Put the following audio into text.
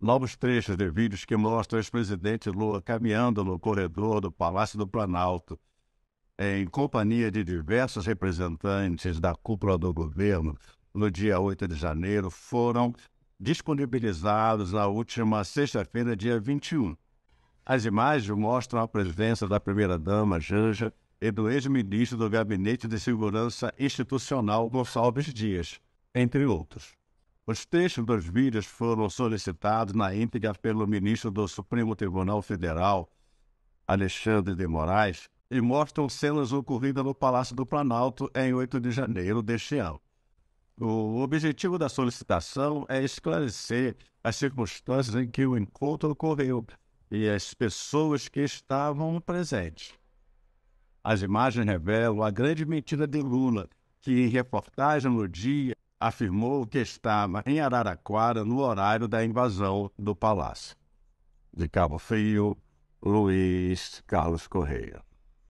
Novos trechos de vídeos que mostram o ex-presidente Lula caminhando no corredor do Palácio do Planalto, em companhia de diversos representantes da cúpula do governo, no dia 8 de janeiro, foram disponibilizados na última sexta-feira, dia 21. As imagens mostram a presença da primeira-dama Janja e do ex-ministro do Gabinete de Segurança Institucional Gonçalves Dias, entre outros. Os trechos dos vídeos foram solicitados na íntegra pelo ministro do Supremo Tribunal Federal, Alexandre de Moraes, e mostram cenas ocorridas no Palácio do Planalto em 8 de janeiro deste ano. O objetivo da solicitação é esclarecer as circunstâncias em que o encontro ocorreu e as pessoas que estavam presentes. As imagens revelam a grande mentira de Lula, que em reportagem no dia afirmou que estava em Araraquara no horário da invasão do palácio. De Cabo Frio, Luiz Carlos Correia.